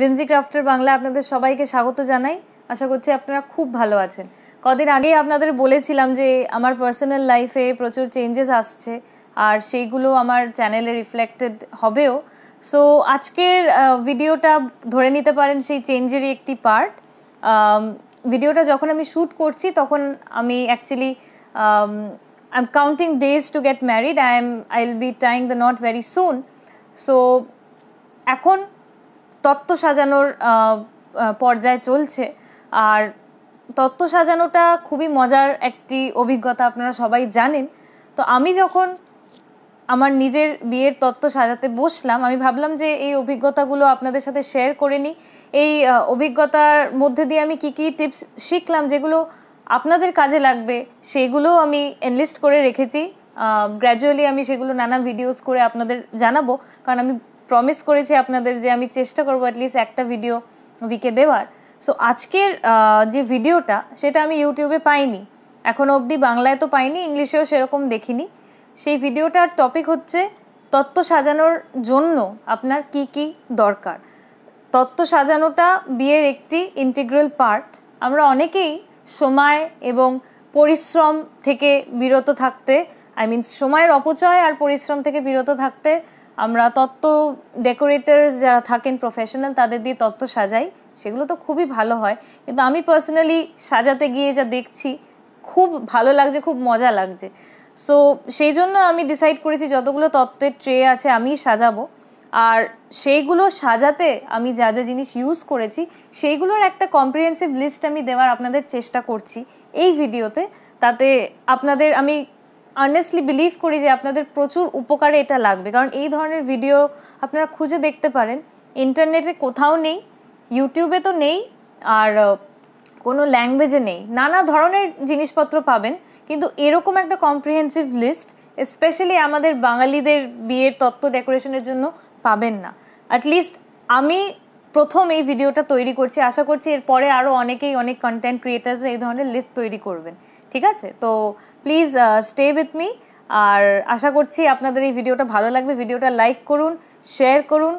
ভিমজি crafter Bangla আপনাদের সবাইকে স্বাগত জানাই আশা করছি আপনারা খুব ভালো আছেন কদিন আগেই আপনাদের বলেছিলাম যে আমার পার্সোনাল লাইফে প্রচুর চেঞ্জেস আসছে আর সেইগুলো আমার চ্যানেলে রিফ্লেক্টেড হবেও সো আজকের ভিডিওটা ধরে নিতে পারেন সেই চেঞ্জেরই একটি পার্ট ভিডিওটা যখন আমি শ্যুট করছি তখন আমি actually I am counting days to get married I am I will be tying the knot very soon so এখন তত্ত্ব সাজানোর পর্যায়ে চলছে আর তত্ত্ব সাজানোটা খুবই মজার একটি অভিজ্ঞতা আপনারা সবাই জানেন তো আমি যখন আমার নিজের বিয়ের তত্ত্ব সাজাতে বসলাম আমি ভাবলাম যে এই অভিজ্ঞতাগুলো আপনাদের সাথে শেয়ার করে নিই এই অভিজ্ঞতার মধ্যে দিয়ে আমি কি কি টিপস শিখলাম যেগুলো আপনাদের কাজে লাগবে সেগুলো আমি এনলিস্ট করে রেখেছি গ্র্যাজুয়ালি আমি সেগুলো নানা ভিডিওস করে আপনাদের জানাবো কারণ আমি প্রমিস করেছি আপনাদের যে আমি চেষ্টা করবো অ্যাটলিস্ট একটা ভিডিও উইকে দেওয়ার সো আজকের যে ভিডিওটা সেটা আমি ইউটিউবে পাইনি এখন অবধি বাংলায় তো পাইনি ইংলিশেও সেরকম দেখিনি সেই ভিডিওটার টপিক হচ্ছে তত্ত্ব সাজানোর জন্য আপনার কি কি দরকার তত্ত্ব সাজানোটা বিয়ের একটি ইন্টিগ্রাল পার্ট আমরা অনেকেই সময় এবং পরিশ্রম থেকে বিরত থাকতে আই মিন সময়ের অপচয় আর পরিশ্রম থেকে বিরত থাকতে আমরা তত্ত্ব ডেকোরেটার্স যারা থাকেন প্রফেশনাল তাদের দিয়ে তত্ত্ব সাজাই সেগুলো তো খুবই ভালো হয় কিন্তু আমি পার্সোনালি সাজাতে গিয়ে যা দেখছি খুব ভালো লাগছে খুব মজা লাগছে সো সেই জন্য আমি ডিসাইড করেছি যতগুলো তত্ত্বের ট্রে আছে আমি সাজাবো আর সেইগুলো সাজাতে আমি যা যা জিনিস ইউজ করেছি সেইগুলোর একটা কম্প্রিহেন্সিভ লিস্ট আমি দেওয়ার আপনাদের চেষ্টা করছি এই ভিডিওতে তাতে আপনাদের আমি আর্নেস্টলি বিলিভ করি যে আপনাদের প্রচুর উপকারে এটা লাগবে কারণ এই ধরনের ভিডিও আপনারা খুঁজে দেখতে পারেন ইন্টারনেটে কোথাও নেই ইউটিউবে তো নেই আর কোনো ল্যাঙ্গুয়েজে নেই নানা ধরনের জিনিসপত্র পাবেন কিন্তু এরকম একটা কম্প্রিহেন্সিভ লিস্ট স্পেশালি আমাদের বাঙালিদের বিয়ের তত্ত্ব ডেকোরেশনের জন্য পাবেন না অ্যাটলিস্ট আমি প্রথম এই ভিডিওটা তৈরি করছি আশা করছি এরপরে আরও অনেকেই অনেক কন্টেন্ট ক্রিয়েটার্সরা এই ধরনের লিস্ট তৈরি করবেন ঠিক আছে তো প্লিজ স্টে উইথ মি আর আশা করছি আপনাদের এই ভিডিওটা ভালো লাগবে ভিডিওটা লাইক করুন শেয়ার করুন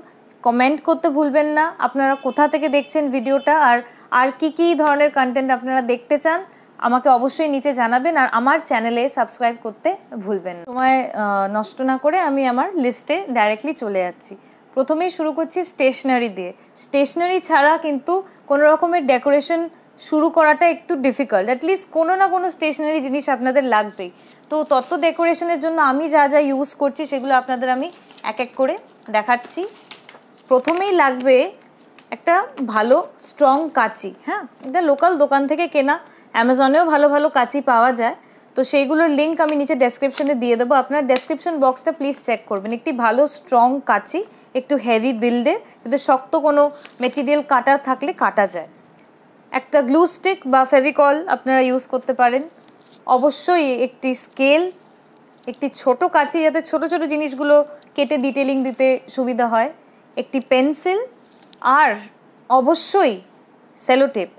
কমেন্ট করতে ভুলবেন না আপনারা কোথা থেকে দেখছেন ভিডিওটা আর আর কি কি ধরনের কন্টেন্ট আপনারা দেখতে চান আমাকে অবশ্যই নিচে জানাবেন আর আমার চ্যানেলে সাবস্ক্রাইব করতে ভুলবেন না সময় uh, নষ্ট না করে আমি আমার লিস্টে ডাইরেক্টলি চলে যাচ্ছি প্রথমেই শুরু করছি স্টেশনারি দিয়ে স্টেশনারি ছাড়া কিন্তু কোনো রকমের ডেকোরেশন শুরু করাটা একটু ডিফিকাল্ট অ্যাটলিস্ট কোনো না কোনো স্টেশনারি জিনিস আপনাদের লাগবেই তো তত্ত্ব ডেকোরেশনের জন্য আমি যা যা ইউজ করছি সেগুলো আপনাদের আমি এক এক করে দেখাচ্ছি প্রথমেই লাগবে একটা ভালো স্ট্রং কাচি হ্যাঁ এটা লোকাল দোকান থেকে কেনা অ্যামাজনেও ভালো ভালো কাঁচি পাওয়া যায় তো সেইগুলোর লিঙ্ক আমি নিচে ডেসক্রিপশনে দিয়ে দেবো আপনার ডেসক্রিপশন বক্সটা প্লিজ চেক করবেন একটি ভালো স্ট্রং কাচি একটু হেভি বিল্ডের যাতে শক্ত কোনো মেটেরিয়াল কাটার থাকলে কাটা যায় একটা গ্লু স্টিক বা ফেভিকল আপনারা ইউজ করতে পারেন অবশ্যই একটি স্কেল একটি ছোট কাছে যাতে ছোট ছোট জিনিসগুলো কেটে ডিটেলিং দিতে সুবিধা হয় একটি পেন্সিল আর অবশ্যই সেলোটেপ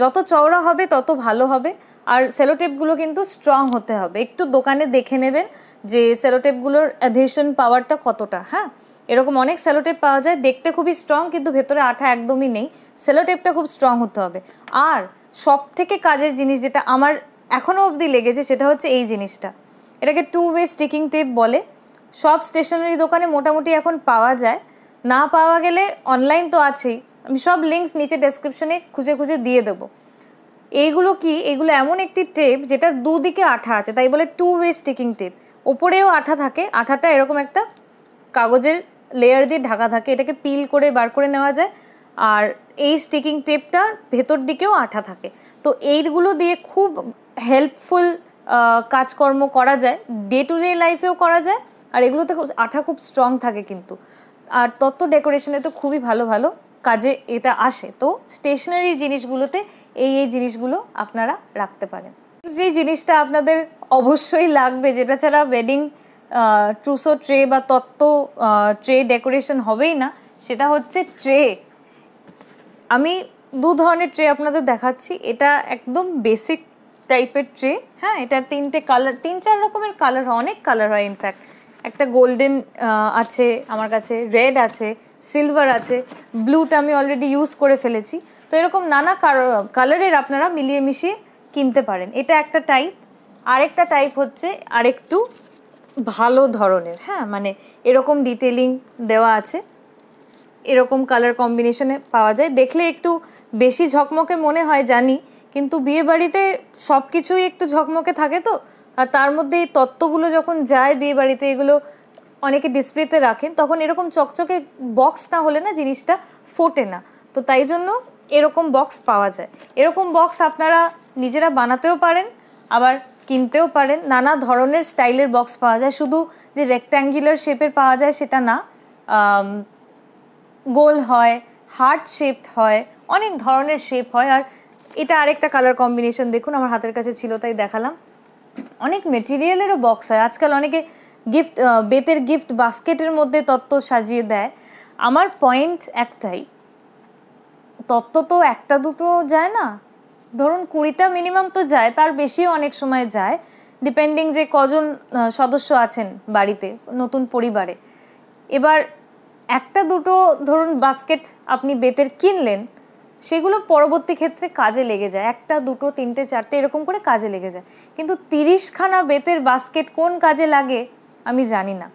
যত চওড়া হবে তত ভালো হবে আর সেলোটেপগুলো কিন্তু স্ট্রং হতে হবে একটু দোকানে দেখে নেবেন যে সেলোটেপগুলোর অ্যাধেশন পাওয়ারটা কতটা হ্যাঁ এরকম অনেক সেলোটেপ পাওয়া যায় দেখতে খুবই স্ট্রং কিন্তু ভেতরে আঠা একদমই নেই সেলোটেপটা খুব স্ট্রং হতে হবে আর সব থেকে কাজের জিনিস যেটা আমার এখনও অবধি লেগেছে সেটা হচ্ছে এই জিনিসটা এটাকে টু ওয়ে স্টিকিং টেপ বলে সব স্টেশনারি দোকানে মোটামুটি এখন পাওয়া যায় না পাওয়া গেলে অনলাইন তো আছেই আমি সব লিঙ্কস নিচে ডেসক্রিপশনে খুঁজে খুঁজে দিয়ে দেবো এইগুলো কি এগুলো এমন একটি টেপ যেটা দুদিকে আঠা আছে তাই বলে টু ওয়ে স্টিকিং টেপ ওপরেও আঠা থাকে আঠাটা এরকম একটা কাগজের লেয়ার দিয়ে ঢাকা থাকে এটাকে পিল করে বার করে নেওয়া যায় আর এই স্টিকিং টেপটার ভেতর দিকেও আঠা থাকে তো এইগুলো দিয়ে খুব হেল্পফুল কাজকর্ম করা যায় ডে টু ডে লাইফেও করা যায় আর এগুলোতে আঠা খুব স্ট্রং থাকে কিন্তু আর তত্ত্ব ডেকোরেশনে তো খুবই ভালো ভালো কাজে এটা আসে তো স্টেশনারি জিনিসগুলোতে এই এই জিনিসগুলো আপনারা রাখতে পারেন যে জিনিসটা আপনাদের অবশ্যই লাগবে যেটা ছাড়া ওয়েডিং ট্রুসো ট্রে বা তত্ত্ব ট্রে ডেকোরেশন হবেই না সেটা হচ্ছে ট্রে আমি দু ধরনের ট্রে আপনাদের দেখাচ্ছি এটা একদম বেসিক টাইপের ট্রে হ্যাঁ এটার তিনটে কালার তিন চার রকমের কালার হয় অনেক কালার হয় ইনফ্যাক্ট একটা গোল্ডেন আছে আমার কাছে রেড আছে সিলভার আছে ব্লুটা আমি অলরেডি ইউজ করে ফেলেছি তো এরকম নানা কালারের আপনারা মিলিয়ে মিশিয়ে কিনতে পারেন এটা একটা টাইপ আরেকটা টাইপ হচ্ছে আরেকটু ভালো ধরনের হ্যাঁ মানে এরকম ডিটেলিং দেওয়া আছে এরকম কালার কম্বিনেশনে পাওয়া যায় দেখলে একটু বেশি ঝকমকে মনে হয় জানি কিন্তু বিয়ে বাড়িতে সব কিছুই একটু ঝকমকে থাকে তো আর তার মধ্যে এই তত্ত্বগুলো যখন যায় বিয়ে বাড়িতে এগুলো অনেকে ডিসপ্লেতে রাখেন তখন এরকম চকচকে বক্স না হলে না জিনিসটা ফোটে না তো তাই জন্য এরকম বক্স পাওয়া যায় এরকম বক্স আপনারা নিজেরা বানাতেও পারেন আবার কিনতেও পারেন নানা ধরনের স্টাইলের বক্স পাওয়া যায় শুধু যে রেক্ট্যাঙ্গুলার শেপের পাওয়া যায় সেটা না গোল হয় হার্ট শেপড হয় অনেক ধরনের শেপ হয় আর এটা আরেকটা কালার কম্বিনেশন দেখুন আমার হাতের কাছে ছিল তাই দেখালাম অনেক মেটেরিয়ালেরও বক্স হয় আজকাল অনেকে গিফট বেতের গিফট বাস্কেটের মধ্যে তত্ত্ব সাজিয়ে দেয় আমার পয়েন্ট একটাই তত্ত্ব তো একটা দুটো যায় না ধরুন কুড়িটা মিনিমাম তো যায় তার বেশিও অনেক সময় যায় ডিপেন্ডিং যে কজন সদস্য আছেন বাড়িতে নতুন পরিবারে এবার একটা দুটো ধরুন বাস্কেট আপনি বেতের কিনলেন সেগুলো পরবর্তী ক্ষেত্রে কাজে লেগে যায় একটা দুটো তিনটে চারটে এরকম করে কাজে লেগে যায় কিন্তু তিরিশখানা বেতের বাস্কেট কোন কাজে লাগে আমি জানি না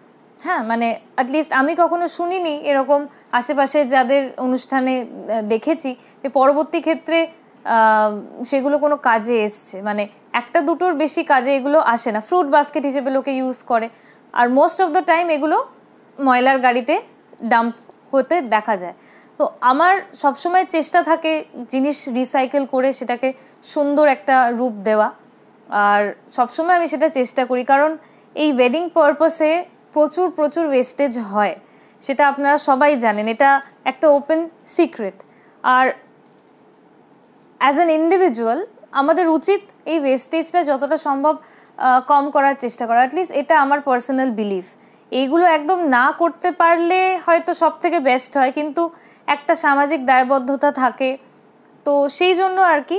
হ্যাঁ মানে অ্যাটলিস্ট আমি কখনো শুনিনি এরকম আশেপাশে যাদের অনুষ্ঠানে দেখেছি যে পরবর্তী ক্ষেত্রে সেগুলো কোনো কাজে এসছে মানে একটা দুটোর বেশি কাজে এগুলো আসে না ফ্রুট বাস্কেট হিসেবে লোকে ইউজ করে আর মোস্ট অফ দ্য টাইম এগুলো ময়লার গাড়িতে ডাম্প হতে দেখা যায় তো আমার সবসময় চেষ্টা থাকে জিনিস রিসাইকেল করে সেটাকে সুন্দর একটা রূপ দেওয়া আর সবসময় আমি সেটা চেষ্টা করি কারণ এই ওয়েডিং পারপাসে প্রচুর প্রচুর ওয়েস্টেজ হয় সেটা আপনারা সবাই জানেন এটা একটা ওপেন সিক্রেট আর অ্যাজ অ্যান ইন্ডিভিজুয়াল আমাদের উচিত এই ওয়েস্টেজটা যতটা সম্ভব কম করার চেষ্টা করা অ্যাটলিস্ট এটা আমার পার্সোনাল বিলিফ এইগুলো একদম না করতে পারলে হয়তো সব থেকে বেস্ট হয় কিন্তু একটা সামাজিক দায়বদ্ধতা থাকে তো সেই জন্য আর কি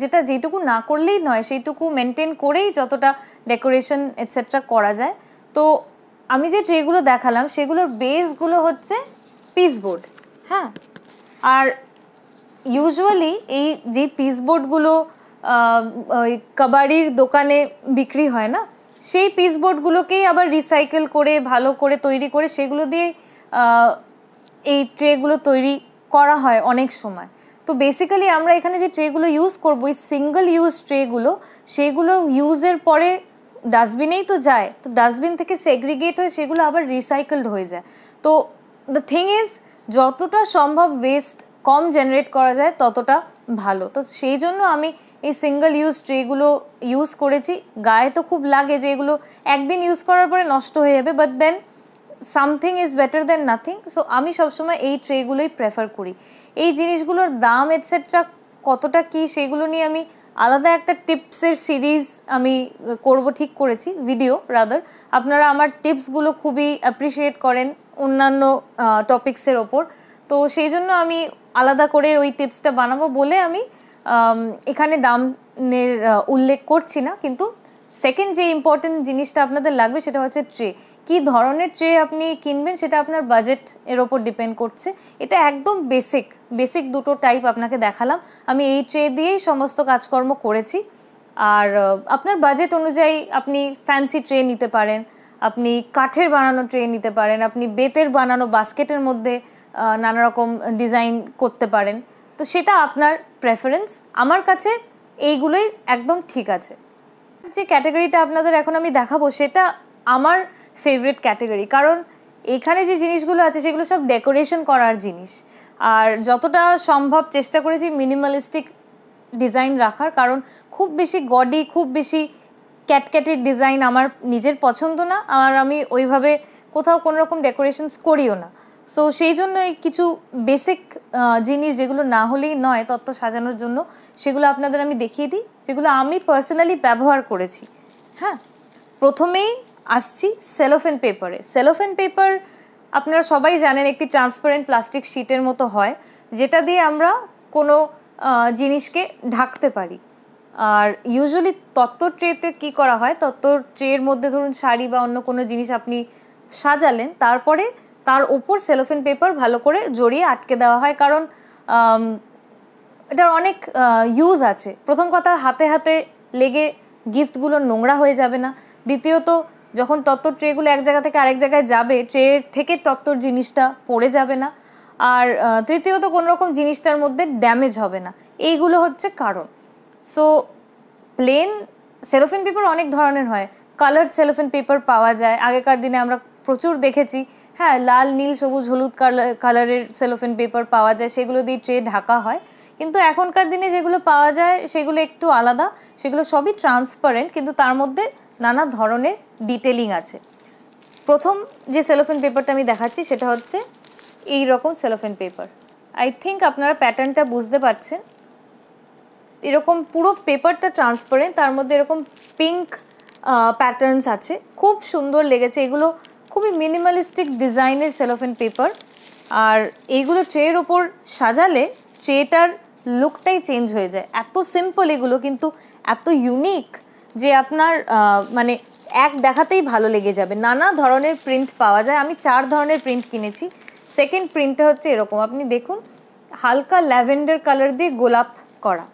যেটা যেটুকু না করলেই নয় সেইটুকু মেনটেন করেই যতটা ডেকোরেশন এটসেট্রা করা যায় তো আমি যে ট্রেগুলো দেখালাম সেগুলোর বেসগুলো হচ্ছে পিসবোর্ড হ্যাঁ আর ইউজুয়ালি এই যে পিসবোর্ডগুলো ওই কাবাড়ির দোকানে বিক্রি হয় না সেই বোর্ডগুলোকেই আবার রিসাইকেল করে ভালো করে তৈরি করে সেগুলো দিয়ে এই ট্রেগুলো তৈরি করা হয় অনেক সময় তো বেসিক্যালি আমরা এখানে যে ট্রেগুলো ইউজ করব ওই সিঙ্গল ইউজ ট্রেগুলো সেগুলো ইউজের পরে ডাস্টবিনেই তো যায় তো ডাস্টবিন থেকে সেগ্রিগেট হয়ে সেগুলো আবার রিসাইকেলড হয়ে যায় তো দ্য থিং ইজ যতটা সম্ভব ওয়েস্ট কম জেনারেট করা যায় ততটা ভালো তো সেই জন্য আমি এই সিঙ্গেল ইউজ ট্রেগুলো ইউজ করেছি গায়ে তো খুব লাগে যে এগুলো একদিন ইউজ করার পরে নষ্ট হয়ে যাবে but then something is better than nothing so আমি সবসময় এই ট্রেগুলোই প্রেফার করি এই জিনিসগুলোর দাম এটসেট্রা কতটা কি সেগুলো নিয়ে আমি আলাদা একটা টিপসের সিরিজ আমি করব ঠিক করেছি ভিডিও রাদার আপনারা আমার টিপসগুলো খুবই অ্যাপ্রিসিয়েট করেন অন্যান্য টপিক্সের ওপর তো সেই জন্য আমি আলাদা করে ওই টিপসটা বানাবো বলে আমি এখানে দামের উল্লেখ করছি না কিন্তু সেকেন্ড যে ইম্পর্টেন্ট জিনিসটা আপনাদের লাগবে সেটা হচ্ছে ট্রে কি ধরনের ট্রে আপনি কিনবেন সেটা আপনার বাজেট এর ওপর ডিপেন্ড করছে এটা একদম বেসিক বেসিক দুটো টাইপ আপনাকে দেখালাম আমি এই ট্রে দিয়েই সমস্ত কাজকর্ম করেছি আর আপনার বাজেট অনুযায়ী আপনি ফ্যান্সি ট্রে নিতে পারেন আপনি কাঠের বানানো ট্রে নিতে পারেন আপনি বেতের বানানো বাস্কেটের মধ্যে নানা রকম ডিজাইন করতে পারেন তো সেটা আপনার প্রেফারেন্স আমার কাছে এইগুলোই একদম ঠিক আছে যে ক্যাটাগরিটা আপনাদের এখন আমি দেখাবো সেটা আমার ফেভারিট ক্যাটাগরি কারণ এখানে যে জিনিসগুলো আছে সেগুলো সব ডেকোরেশন করার জিনিস আর যতটা সম্ভব চেষ্টা করেছি মিনিমালিস্টিক ডিজাইন রাখার কারণ খুব বেশি গডি খুব বেশি ক্যাটক্যাটের ডিজাইন আমার নিজের পছন্দ না আর আমি ওইভাবে কোথাও কোনোরকম ডেকোরেশনস করিও না সো সেই জন্য কিছু বেসিক জিনিস যেগুলো না হলেই নয় তত্ত্ব সাজানোর জন্য সেগুলো আপনাদের আমি দেখিয়ে দিই যেগুলো আমি পার্সোনালি ব্যবহার করেছি হ্যাঁ প্রথমেই আসছি সেলোফেন পেপারে সেলোফেন পেপার আপনারা সবাই জানেন একটি ট্রান্সপারেন্ট প্লাস্টিক শিটের মতো হয় যেটা দিয়ে আমরা কোনো জিনিসকে ঢাকতে পারি আর ইউজুয়ালি তত্ত্ব ট্রেতে কী করা হয় তত্ত্ব ট্রের মধ্যে ধরুন শাড়ি বা অন্য কোনো জিনিস আপনি সাজালেন তারপরে তার ওপর সেলোফিন পেপার ভালো করে জড়িয়ে আটকে দেওয়া হয় কারণ এটার অনেক ইউজ আছে প্রথম কথা হাতে হাতে লেগে গিফটগুলো নোংরা হয়ে যাবে না দ্বিতীয়ত যখন তত্ত্বর ট্রেগুলো এক জায়গা থেকে আরেক জায়গায় যাবে ট্রের থেকে তত্ত্বর জিনিসটা পড়ে যাবে না আর তৃতীয়ত কোনো রকম জিনিসটার মধ্যে ড্যামেজ হবে না এইগুলো হচ্ছে কারণ সো প্লেন সেলোফিন পেপার অনেক ধরনের হয় কালার সেলোফিন পেপার পাওয়া যায় আগেকার দিনে আমরা প্রচুর দেখেছি হ্যাঁ লাল নীল সবুজ হলুদ কালারের সেলোফেন পেপার পাওয়া যায় সেগুলো দিয়ে ট্রে ঢাকা হয় কিন্তু এখনকার দিনে যেগুলো পাওয়া যায় সেগুলো একটু আলাদা সেগুলো সবই ট্রান্সপারেন্ট কিন্তু তার মধ্যে নানা ধরনের ডিটেলিং আছে প্রথম যে সেলোফেন পেপারটা আমি দেখাচ্ছি সেটা হচ্ছে এই রকম সেলোফেন পেপার আই থিঙ্ক আপনারা প্যাটার্নটা বুঝতে পারছেন এরকম পুরো পেপারটা ট্রান্সপারেন্ট তার মধ্যে এরকম পিঙ্ক প্যাটার্নস আছে খুব সুন্দর লেগেছে এগুলো খুবই মিনিমালিস্টিক ডিজাইনের সেলোফেন পেপার আর এইগুলো ট্রের ওপর সাজালে ট্রেটার লুকটাই চেঞ্জ হয়ে যায় এত সিম্পল এগুলো কিন্তু এত ইউনিক যে আপনার মানে এক দেখাতেই ভালো লেগে যাবে নানা ধরনের প্রিন্ট পাওয়া যায় আমি চার ধরনের প্রিন্ট কিনেছি সেকেন্ড প্রিন্টটা হচ্ছে এরকম আপনি দেখুন হালকা ল্যাভেন্ডার কালার দিয়ে গোলাপ করা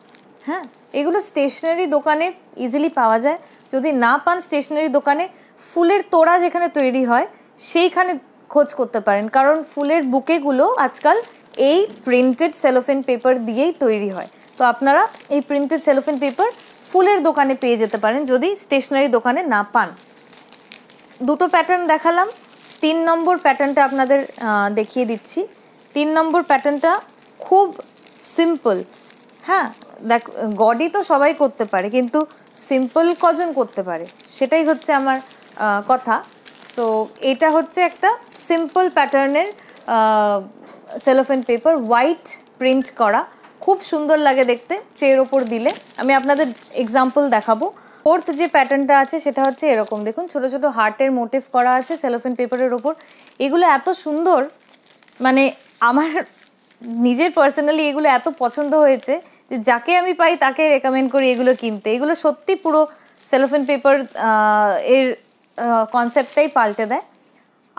হ্যাঁ এগুলো স্টেশনারি দোকানে ইজিলি পাওয়া যায় যদি না পান স্টেশনারি দোকানে ফুলের তোড়া যেখানে তৈরি হয় সেইখানে খোঁজ করতে পারেন কারণ ফুলের বুকেগুলো আজকাল এই প্রিন্টেড সেলোফেন পেপার দিয়েই তৈরি হয় তো আপনারা এই প্রিন্টেড সেলোফেন পেপার ফুলের দোকানে পেয়ে যেতে পারেন যদি স্টেশনারি দোকানে না পান দুটো প্যাটার্ন দেখালাম তিন নম্বর প্যাটার্নটা আপনাদের দেখিয়ে দিচ্ছি তিন নম্বর প্যাটার্নটা খুব সিম্পল হ্যাঁ দেখ গডই তো সবাই করতে পারে কিন্তু সিম্পল কজন করতে পারে সেটাই হচ্ছে আমার কথা সো এটা হচ্ছে একটা সিম্পল প্যাটার্নের সেলোফেন পেপার হোয়াইট প্রিন্ট করা খুব সুন্দর লাগে দেখতে ট্রের ওপর দিলে আমি আপনাদের এক্সাম্পল দেখাবো ফোর্থ যে প্যাটার্নটা আছে সেটা হচ্ছে এরকম দেখুন ছোট ছোট হার্টের মোটিভ করা আছে সেলোফেন পেপারের ওপর এগুলো এত সুন্দর মানে আমার নিজের পার্সোনালি এগুলো এত পছন্দ হয়েছে যে যাকে আমি পাই তাকে রেকমেন্ড করি এগুলো কিনতে এগুলো সত্যি পুরো সেলোফেন পেপার এর কনসেপ্টটাই পাল্টে দেয়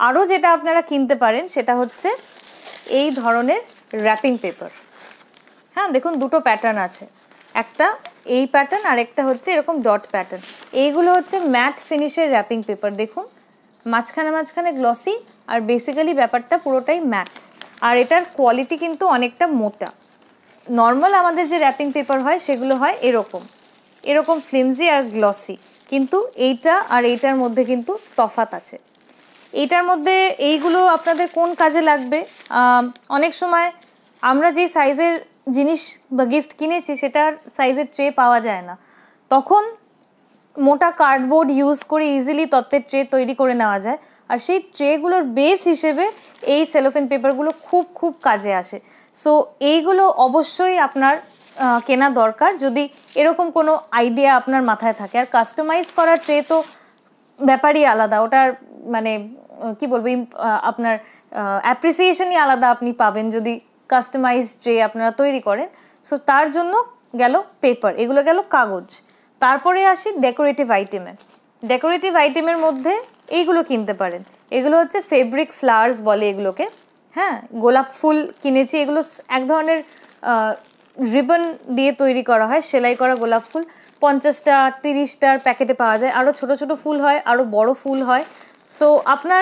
আরও যেটা আপনারা কিনতে পারেন সেটা হচ্ছে এই ধরনের র্যাপিং পেপার হ্যাঁ দেখুন দুটো প্যাটার্ন আছে একটা এই প্যাটার্ন আর একটা হচ্ছে এরকম ডট প্যাটার্ন এইগুলো হচ্ছে ম্যাট ফিনিশের র্যাপিং পেপার দেখুন মাঝখানে মাঝখানে গ্লসি আর বেসিক্যালি ব্যাপারটা পুরোটাই ম্যাট আর এটার কোয়ালিটি কিন্তু অনেকটা মোটা নর্মাল আমাদের যে র্যাপিং পেপার হয় সেগুলো হয় এরকম এরকম ফ্লিমজি আর গ্লসি কিন্তু এইটা আর এইটার মধ্যে কিন্তু তফাত আছে এইটার মধ্যে এইগুলো আপনাদের কোন কাজে লাগবে অনেক সময় আমরা যে সাইজের জিনিস বা গিফট কিনেছি সেটার সাইজের ট্রে পাওয়া যায় না তখন মোটা কার্ডবোর্ড ইউজ করে ইজিলি তত্ত্বের ট্রে তৈরি করে নেওয়া যায় আর সেই ট্রেগুলোর বেস হিসেবে এই সেলোফেন পেপারগুলো খুব খুব কাজে আসে সো এইগুলো অবশ্যই আপনার কেনা দরকার যদি এরকম কোনো আইডিয়া আপনার মাথায় থাকে আর কাস্টমাইজ করা ট্রে তো ব্যাপারই আলাদা ওটার মানে কি বলবো আপনার অ্যাপ্রিসিয়েশনই আলাদা আপনি পাবেন যদি কাস্টমাইজ ট্রে আপনারা তৈরি করেন সো তার জন্য গেল পেপার এগুলো গেল কাগজ তারপরে আসি ডেকোরেটিভ আইটেমে ডেকোরেটিভ আইটেমের মধ্যে এইগুলো কিনতে পারেন এগুলো হচ্ছে ফেব্রিক ফ্লাওয়ার্স বলে এগুলোকে হ্যাঁ গোলাপ ফুল কিনেছি এগুলো এক ধরনের রিবন দিয়ে তৈরি করা হয় সেলাই করা গোলাপ ফুল পঞ্চাশটা তিরিশটার প্যাকেটে পাওয়া যায় আরও ছোট ছোট ফুল হয় আরও বড় ফুল হয় সো আপনার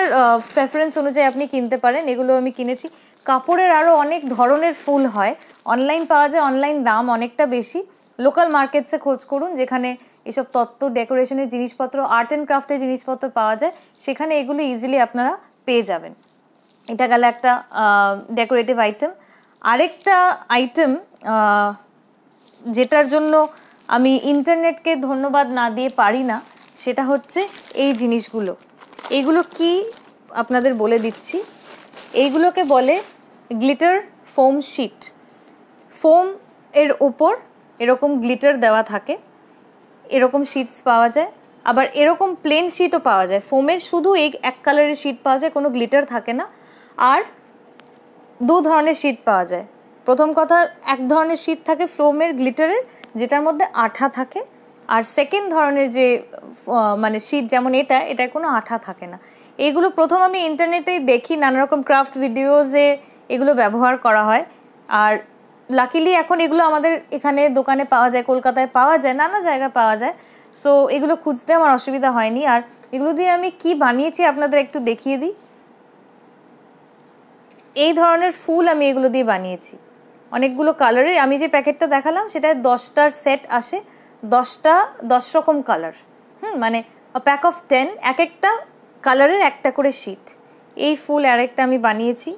প্রেফারেন্স অনুযায়ী আপনি কিনতে পারেন এগুলো আমি কিনেছি কাপড়ের আরও অনেক ধরনের ফুল হয় অনলাইন পাওয়া যায় অনলাইন দাম অনেকটা বেশি লোকাল মার্কেটসে খোঁজ করুন যেখানে এসব তত্ত্ব ডেকোরেশনের জিনিসপত্র আর্ট অ্যান্ড ক্রাফটের জিনিসপত্র পাওয়া যায় সেখানে এগুলো ইজিলি আপনারা পেয়ে যাবেন এটা গেল একটা ডেকোরেটিভ আইটেম আরেকটা আইটেম যেটার জন্য আমি ইন্টারনেটকে ধন্যবাদ না দিয়ে পারি না সেটা হচ্ছে এই জিনিসগুলো এইগুলো কি আপনাদের বলে দিচ্ছি এইগুলোকে বলে গ্লিটার ফোম শিট ফোম এর ওপর এরকম গ্লিটার দেওয়া থাকে এরকম শিটস পাওয়া যায় আবার এরকম প্লেন শিটও পাওয়া যায় ফোমের শুধু এই এক কালারের শিট পাওয়া যায় কোনো গ্লিটার থাকে না আর দু ধরনের শিট পাওয়া যায় প্রথম কথা এক ধরনের শিট থাকে ফ্লোমের গ্লিটারের যেটার মধ্যে আঠা থাকে আর সেকেন্ড ধরনের যে মানে শীট যেমন এটা এটার কোনো আঠা থাকে না এগুলো প্রথম আমি ইন্টারনেটেই দেখি নানা রকম ক্রাফট ভিডিওজে এগুলো ব্যবহার করা হয় আর লাকিলি এখন এগুলো আমাদের এখানে দোকানে পাওয়া যায় কলকাতায় পাওয়া যায় নানা জায়গায় পাওয়া যায় সো এগুলো খুঁজতে আমার অসুবিধা হয়নি আর এগুলো দিয়ে আমি কি বানিয়েছি আপনাদের একটু দেখিয়ে দিই এই ধরনের ফুল আমি এগুলো দিয়ে বানিয়েছি অনেকগুলো কালারের আমি যে প্যাকেটটা দেখালাম সেটায় দশটার সেট আসে দশটা দশ রকম কালার হুম মানে প্যাক অফ টেন এক একটা কালারের একটা করে শীত এই ফুল আরেকটা আমি বানিয়েছি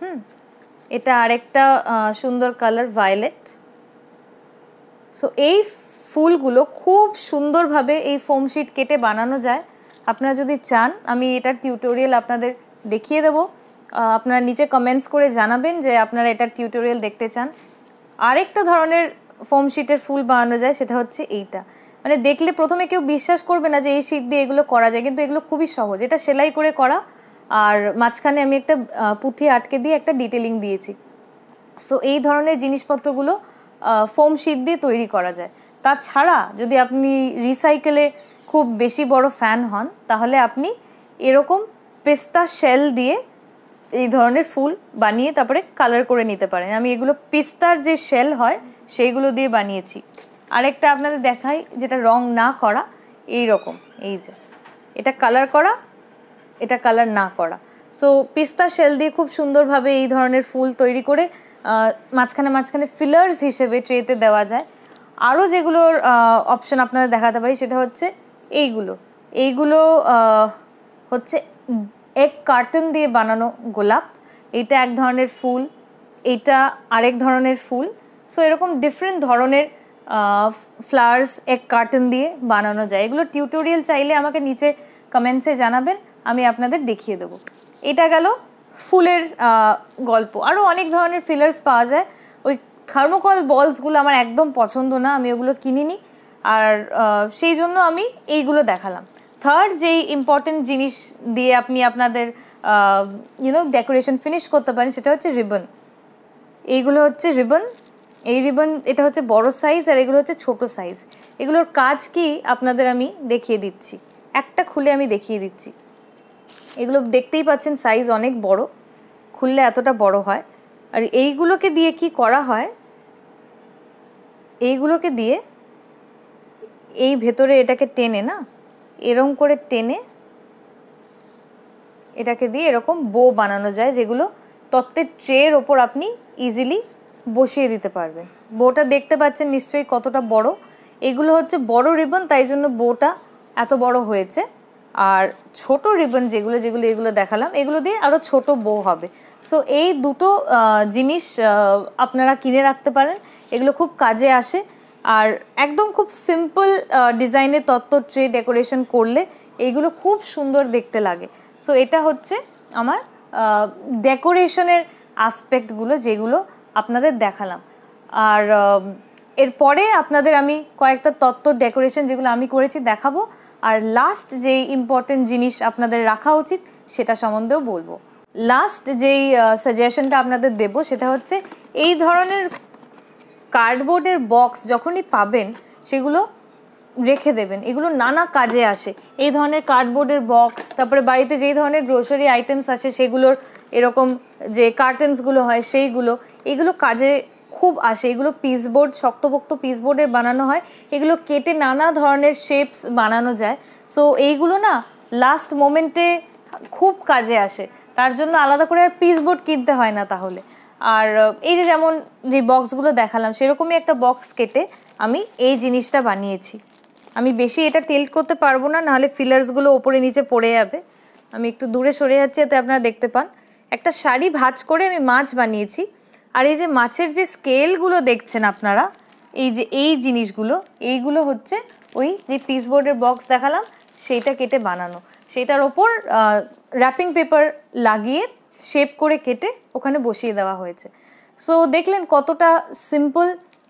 হুম এটা আরেকটা সুন্দর কালার ভায়োলেট সো এই ফুলগুলো খুব সুন্দরভাবে এই ফোম শিট কেটে বানানো যায় আপনারা যদি চান আমি এটার টিউটোরিয়াল আপনাদের দেখিয়ে দেব আপনারা নিচে কমেন্টস করে জানাবেন যে আপনারা এটার টিউটোরিয়াল দেখতে চান আরেকটা ধরনের ফোম শিটের ফুল বানানো যায় সেটা হচ্ছে এইটা মানে দেখলে প্রথমে কেউ বিশ্বাস করবে না যে এই শীত দিয়ে এগুলো করা যায় কিন্তু এগুলো খুবই সহজ এটা সেলাই করে করা আর মাঝখানে আমি একটা পুঁথি আটকে দিয়ে একটা ডিটেলিং দিয়েছি সো এই ধরনের জিনিসপত্রগুলো ফোম শীট দিয়ে তৈরি করা যায় তাছাড়া যদি আপনি রিসাইকেলে খুব বেশি বড় ফ্যান হন তাহলে আপনি এরকম পেস্তা শেল দিয়ে এই ধরনের ফুল বানিয়ে তারপরে কালার করে নিতে পারেন আমি এগুলো পেস্তার যে শেল হয় সেইগুলো দিয়ে বানিয়েছি আরেকটা আপনাদের দেখাই যেটা রং না করা এই রকম এই যে এটা কালার করা এটা কালার না করা সো পিস্তা শেল দিয়ে খুব সুন্দরভাবে এই ধরনের ফুল তৈরি করে মাঝখানে মাঝখানে ফিলার্স হিসেবে ট্রেতে দেওয়া যায় আরও যেগুলোর অপশন আপনাদের দেখাতে পারি সেটা হচ্ছে এইগুলো এইগুলো হচ্ছে এক কার্টন দিয়ে বানানো গোলাপ এটা এক ধরনের ফুল এটা আরেক ধরনের ফুল সো এরকম ডিফারেন্ট ধরনের ফ্লাওয়ার্স এক কার্টন দিয়ে বানানো যায় এগুলো টিউটোরিয়াল চাইলে আমাকে নিচে কমেন্টসে জানাবেন আমি আপনাদের দেখিয়ে দেবো এটা গেল ফুলের গল্প আরও অনেক ধরনের ফিলার্স পাওয়া যায় ওই থার্মোকল বলসগুলো আমার একদম পছন্দ না আমি ওগুলো কিনিনি আর সেই জন্য আমি এইগুলো দেখালাম থার্ড যেই ইম্পর্টেন্ট জিনিস দিয়ে আপনি আপনাদের ইউনো ডেকোরেশন ফিনিশ করতে পারেন সেটা হচ্ছে রিবন এইগুলো হচ্ছে রিবন এই রিবন এটা হচ্ছে বড় সাইজ আর এগুলো হচ্ছে ছোট সাইজ এগুলোর কাজ কি আপনাদের আমি দেখিয়ে দিচ্ছি একটা খুলে আমি দেখিয়ে দিচ্ছি এগুলো দেখতেই পাচ্ছেন সাইজ অনেক বড় খুললে এতটা বড় হয় আর এইগুলোকে দিয়ে কি করা হয় এইগুলোকে দিয়ে এই ভেতরে এটাকে টেনে না এরম করে টেনে এটাকে দিয়ে এরকম বো বানানো যায় যেগুলো তত্ত্বের ট্রের ওপর আপনি ইজিলি বসিয়ে দিতে পারবেন বোটা দেখতে পাচ্ছেন নিশ্চয়ই কতটা বড় এগুলো হচ্ছে বড় রিবন তাই জন্য বোটা এত বড় হয়েছে আর ছোট রিবন যেগুলো যেগুলো এগুলো দেখালাম এগুলো দিয়ে আরও ছোট বউ হবে সো এই দুটো জিনিস আপনারা কিনে রাখতে পারেন এগুলো খুব কাজে আসে আর একদম খুব সিম্পল ডিজাইনের তত্ত্ব ট্রে ডেকোরেশন করলে এইগুলো খুব সুন্দর দেখতে লাগে সো এটা হচ্ছে আমার ডেকোরেশনের আসপেক্টগুলো যেগুলো আপনাদের দেখালাম আর এরপরে আপনাদের আমি কয়েকটা তত্ত্ব ডেকোরেশন যেগুলো আমি করেছি দেখাবো আর লাস্ট যেই ইম্পর্টেন্ট জিনিস আপনাদের রাখা উচিত সেটা সম্বন্ধেও বলবো লাস্ট যেই সাজেশনটা আপনাদের দেব সেটা হচ্ছে এই ধরনের কার্ডবোর্ডের বক্স যখনই পাবেন সেগুলো রেখে দেবেন এগুলো নানা কাজে আসে এই ধরনের কার্ডবোর্ডের বক্স তারপরে বাড়িতে যেই ধরনের গ্রোসারি আইটেমস আছে সেগুলোর এরকম যে কার্টেন্সগুলো হয় সেইগুলো এগুলো কাজে খুব আসে এগুলো পিসবোর্ড শক্তপোক্ত পিসবোর্ডের বানানো হয় এগুলো কেটে নানা ধরনের শেপস বানানো যায় সো এইগুলো না লাস্ট মোমেন্টে খুব কাজে আসে তার জন্য আলাদা করে আর পিসবোর্ড কিনতে হয় না তাহলে আর এই যে যেমন যে বক্সগুলো দেখালাম সেরকমই একটা বক্স কেটে আমি এই জিনিসটা বানিয়েছি আমি বেশি এটা তেল করতে পারবো না নাহলে ফিলার্সগুলো ওপরে নিচে পড়ে যাবে আমি একটু দূরে সরে যাচ্ছি এতে আপনারা দেখতে পান একটা শাড়ি ভাঁজ করে আমি মাছ বানিয়েছি আর এই যে মাছের যে স্কেলগুলো দেখছেন আপনারা এই যে এই জিনিসগুলো এইগুলো হচ্ছে ওই যে পিসবোর্ডের বক্স দেখালাম সেইটা কেটে বানানো সেটার ওপর র্যাপিং পেপার লাগিয়ে শেপ করে কেটে ওখানে বসিয়ে দেওয়া হয়েছে সো দেখলেন কতটা সিম্পল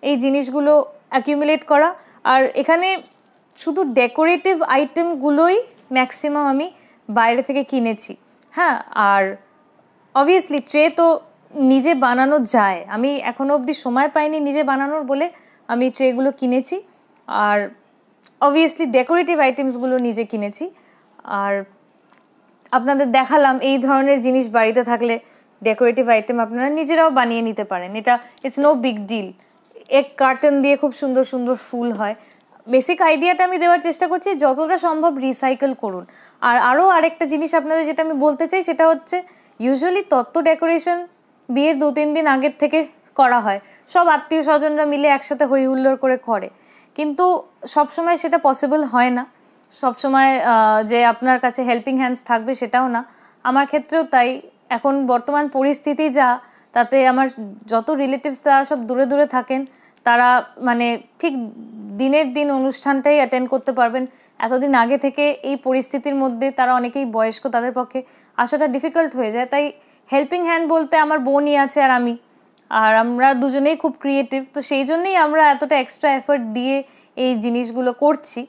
এই জিনিসগুলো অ্যাকিউমুলেট করা আর এখানে শুধু ডেকোরেটিভ আইটেমগুলোই ম্যাক্সিমাম আমি বাইরে থেকে কিনেছি হ্যাঁ আর অবভিয়াসলি ট্রে তো নিজে বানানো যায় আমি এখনও অবধি সময় পাইনি নিজে বানানোর বলে আমি ট্রেগুলো কিনেছি আর অবভিয়াসলি ডেকোরেটিভ আইটেমসগুলো নিজে কিনেছি আর আপনাদের দেখালাম এই ধরনের জিনিস বাড়িতে থাকলে ডেকোরেটিভ আইটেম আপনারা নিজেরাও বানিয়ে নিতে পারেন এটা ইটস নো বিগ ডিল এক কার্টন দিয়ে খুব সুন্দর সুন্দর ফুল হয় বেসিক আইডিয়াটা আমি দেওয়ার চেষ্টা করছি যতটা সম্ভব রিসাইকেল করুন আর আরও আরেকটা জিনিস আপনাদের যেটা আমি বলতে চাই সেটা হচ্ছে ইউজুয়ালি তত্ত্ব ডেকোরেশন বিয়ের দু তিন দিন আগের থেকে করা হয় সব আত্মীয় স্বজনরা মিলে একসাথে হই হুল্লোড় করে করে কিন্তু সবসময় সেটা পসিবল হয় না সবসময় যে আপনার কাছে হেল্পিং হ্যান্ডস থাকবে সেটাও না আমার ক্ষেত্রেও তাই এখন বর্তমান পরিস্থিতি যা তাতে আমার যত রিলেটিভস তারা সব দূরে দূরে থাকেন তারা মানে ঠিক দিনের দিন অনুষ্ঠানটাই অ্যাটেন্ড করতে পারবেন এতদিন আগে থেকে এই পরিস্থিতির মধ্যে তারা অনেকেই বয়স্ক তাদের পক্ষে আসাটা ডিফিকাল্ট হয়ে যায় তাই হেল্পিং হ্যান্ড বলতে আমার বোনই আছে আর আমি আর আমরা দুজনেই খুব ক্রিয়েটিভ তো সেই জন্যেই আমরা এতটা এক্সট্রা এফার্ট দিয়ে এই জিনিসগুলো করছি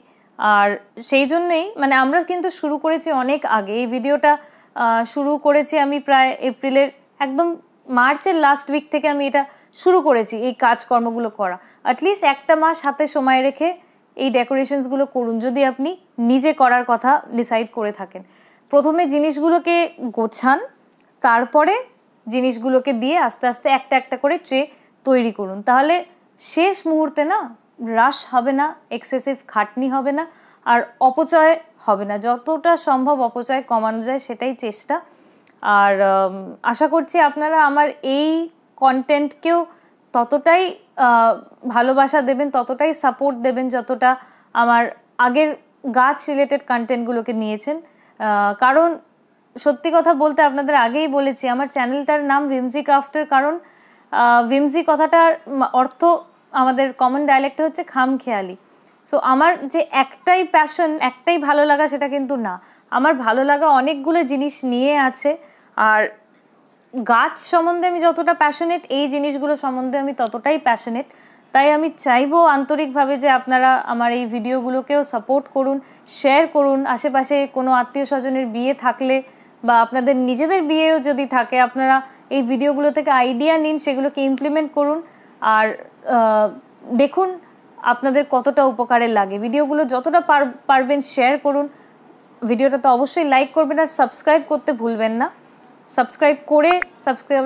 আর সেই জন্যেই মানে আমরা কিন্তু শুরু করেছি অনেক আগে এই ভিডিওটা শুরু করেছি আমি প্রায় এপ্রিলের একদম মার্চের লাস্ট উইক থেকে আমি এটা শুরু করেছি এই কাজকর্মগুলো করা অ্যাটলিস্ট একটা মাস হাতে সময় রেখে এই ডেকোরেশনসগুলো করুন যদি আপনি নিজে করার কথা ডিসাইড করে থাকেন প্রথমে জিনিসগুলোকে গোছান তারপরে জিনিসগুলোকে দিয়ে আস্তে আস্তে একটা একটা করে ট্রে তৈরি করুন তাহলে শেষ মুহূর্তে না রাশ হবে না এক্সেসিভ খাটনি হবে না আর অপচয় হবে না যতটা সম্ভব অপচয় কমানো যায় সেটাই চেষ্টা আর আশা করছি আপনারা আমার এই কন্টেন্টকেও ততটাই ভালোবাসা দেবেন ততটাই সাপোর্ট দেবেন যতটা আমার আগের গাছ রিলেটেড কন্টেন্টগুলোকে নিয়েছেন কারণ সত্যি কথা বলতে আপনাদের আগেই বলেছি আমার চ্যানেলটার নাম ভিমজি ক্রাফটের কারণ ভিমজি কথাটার অর্থ আমাদের কমন ডায়ালেক্টে হচ্ছে খামখেয়ালি সো আমার যে একটাই প্যাশন একটাই ভালো লাগা সেটা কিন্তু না আমার ভালো লাগা অনেকগুলো জিনিস নিয়ে আছে আর গাছ সম্বন্ধে আমি যতটা প্যাশনেট এই জিনিসগুলো সম্বন্ধে আমি ততটাই প্যাশনেট তাই আমি চাইবো আন্তরিকভাবে যে আপনারা আমার এই ভিডিওগুলোকেও সাপোর্ট করুন শেয়ার করুন আশেপাশে কোনো আত্মীয় স্বজনের বিয়ে থাকলে বা আপনাদের নিজেদের বিয়েও যদি থাকে আপনারা এই ভিডিওগুলো থেকে আইডিয়া নিন সেগুলোকে ইমপ্লিমেন্ট করুন আর দেখুন আপনাদের কতটা উপকারে লাগে ভিডিওগুলো যতটা পারবেন শেয়ার করুন ভিডিওটা তো অবশ্যই লাইক করবেন আর সাবস্ক্রাইব করতে ভুলবেন না সাবস্ক্রাইব করে সাবস্ক্রাইব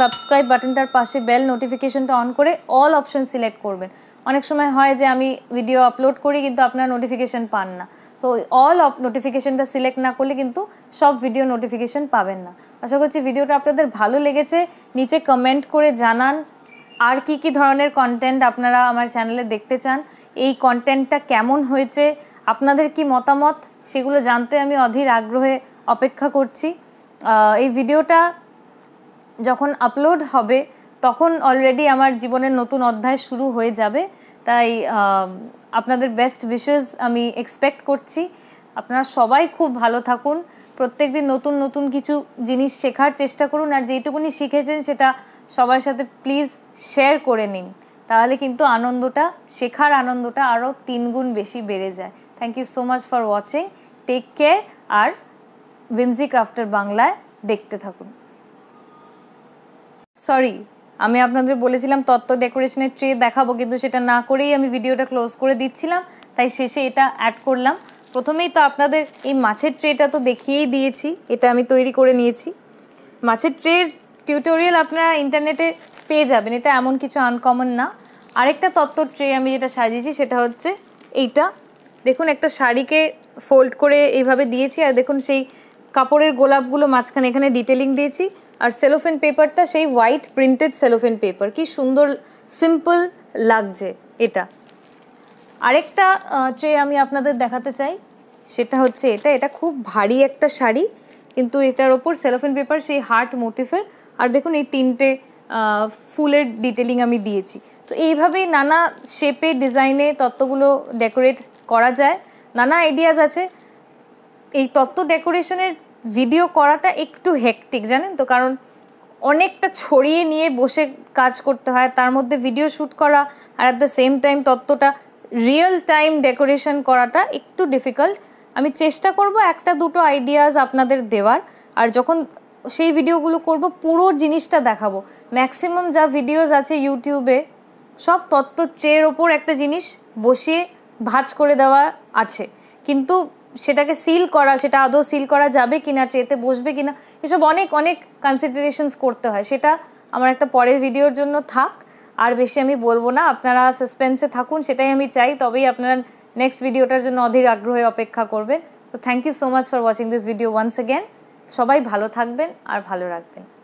সাবস্ক্রাইব বাটনটার পাশে বেল নোটিফিকেশনটা অন করে অল অপশন সিলেক্ট করবেন অনেক সময় হয় যে আমি ভিডিও আপলোড করি কিন্তু আপনারা নোটিফিকেশন পান না তো অল নোটিফিকেশনটা সিলেক্ট না করলে কিন্তু সব ভিডিও নোটিফিকেশন পাবেন না আশা করছি ভিডিওটা আপনাদের ভালো লেগেছে নিচে কমেন্ট করে জানান আর কি কি ধরনের কন্টেন্ট আপনারা আমার চ্যানেলে দেখতে চান এই কন্টেন্টটা কেমন হয়েছে আপনাদের কি মতামত সেগুলো জানতে আমি অধীর আগ্রহে অপেক্ষা করছি এই ভিডিওটা যখন আপলোড হবে তখন অলরেডি আমার জীবনের নতুন অধ্যায় শুরু হয়ে যাবে তাই আপনাদের বেস্ট উইশেস আমি এক্সপেক্ট করছি আপনারা সবাই খুব ভালো থাকুন প্রত্যেক দিন নতুন নতুন কিছু জিনিস শেখার চেষ্টা করুন আর যেইটুকুনি শিখেছেন সেটা সবার সাথে প্লিজ শেয়ার করে নিন তাহলে কিন্তু আনন্দটা শেখার আনন্দটা আরও তিনগুণ বেশি বেড়ে যায় thank you so much for watching take care আর ভিমজি ক্রাফটার বাংলায় দেখতে থাকুন সরি আমি আপনাদের বলেছিলাম তত্ত্ব ডেকোরেশনের ট্রে দেখাবো কিন্তু সেটা না করেই আমি ভিডিওটা ক্লোজ করে দিচ্ছিলাম তাই শেষে এটা অ্যাড করলাম প্রথমেই তো আপনাদের এই মাছের ট্রেটা তো দেখিয়েই দিয়েছি এটা আমি তৈরি করে নিয়েছি মাছের ট্রের টিউটোরিয়াল আপনারা ইন্টারনেটে পেয়ে যাবেন এটা এমন কিছু আনকমন না আরেকটা তত্ত্ব ট্রে আমি যেটা সাজিয়েছি সেটা হচ্ছে এইটা দেখুন একটা শাড়িকে ফোল্ড করে এইভাবে দিয়েছি আর দেখুন সেই কাপড়ের গোলাপগুলো মাঝখানে এখানে ডিটেলিং দিয়েছি আর সেলোফেন পেপারটা সেই হোয়াইট প্রিন্টেড সেলোফেন পেপার কি সুন্দর সিম্পল লাগছে এটা আরেকটা ট্রে আমি আপনাদের দেখাতে চাই সেটা হচ্ছে এটা এটা খুব ভারী একটা শাড়ি কিন্তু এটার ওপর সেলোফেন পেপার সেই হার্ট মোটিফের আর দেখুন এই তিনটে ফুলের ডিটেলিং আমি দিয়েছি তো এইভাবেই নানা শেপে ডিজাইনে তত্ত্বগুলো ডেকোরেট করা যায় নানা আইডিয়াজ আছে এই তত্ত্ব ডেকোরেশনের ভিডিও করাটা একটু হেকটিক জানেন তো কারণ অনেকটা ছড়িয়ে নিয়ে বসে কাজ করতে হয় তার মধ্যে ভিডিও শ্যুট করা আর অ্যাট দ্য সেম টাইম তত্ত্বটা রিয়েল টাইম ডেকোরেশন করাটা একটু ডিফিকাল্ট আমি চেষ্টা করব একটা দুটো আইডিয়াজ আপনাদের দেওয়ার আর যখন সেই ভিডিওগুলো করব পুরো জিনিসটা দেখাবো ম্যাক্সিমাম যা ভিডিওজ আছে ইউটিউবে সব তত্ত্ব ট্রের ওপর একটা জিনিস বসিয়ে ভাজ করে দেওয়া আছে কিন্তু সেটাকে সিল করা সেটা আদৌ সিল করা যাবে কি না ট্রেতে বসবে কি না এসব অনেক অনেক কনসিডারেশনস করতে হয় সেটা আমার একটা পরের ভিডিওর জন্য থাক আর বেশি আমি বলবো না আপনারা সাসপেন্সে থাকুন সেটাই আমি চাই তবেই আপনারা নেক্সট ভিডিওটার জন্য অধীর আগ্রহে অপেক্ষা করবেন তো thank you so much for watching this video once again সবাই ভালো থাকবেন আর ভালো রাখবেন